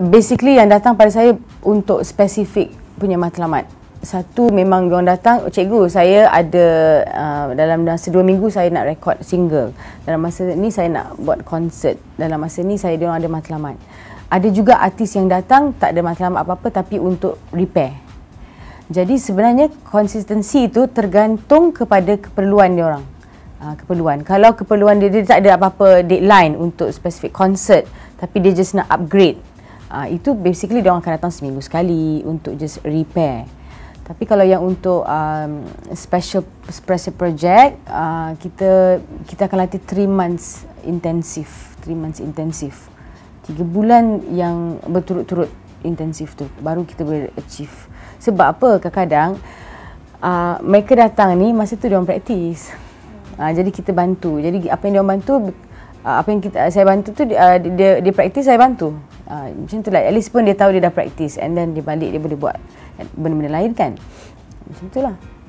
basically yang datang pada saya untuk spesifik punya matlamat. Satu memang orang datang, cikgu saya ada uh, dalam masa dua minggu saya nak rekod single. Dalam masa ni saya nak buat konsert. Dalam masa ni saya orang ada matlamat. Ada juga artis yang datang tak ada matlamat apa-apa tapi untuk repair. Jadi sebenarnya konsistensi itu tergantung kepada keperluan dia orang. Uh, keperluan. Kalau keperluan dia, dia tak ada apa-apa deadline untuk spesifik konsert tapi dia just nak upgrade uh, itu basically dia orang akan datang seminggu sekali untuk just repair tapi kalau yang untuk um, special special project uh, kita kita akan latih 3 months intensif 3 months intensif 3 bulan yang berturut-turut intensif tu baru kita boleh achieve sebab apa kadang-kadang uh, mereka datang ni masa tu dia orang practice uh, jadi kita bantu jadi apa yang dia orang bantu uh, apa yang kita ah, saya bantu tu uh, dia, dia dia practice saya bantu uh, macam tu lah at least pun dia tahu dia dah praktis, and then dia balik dia boleh buat benda-benda lain kan macam tu lah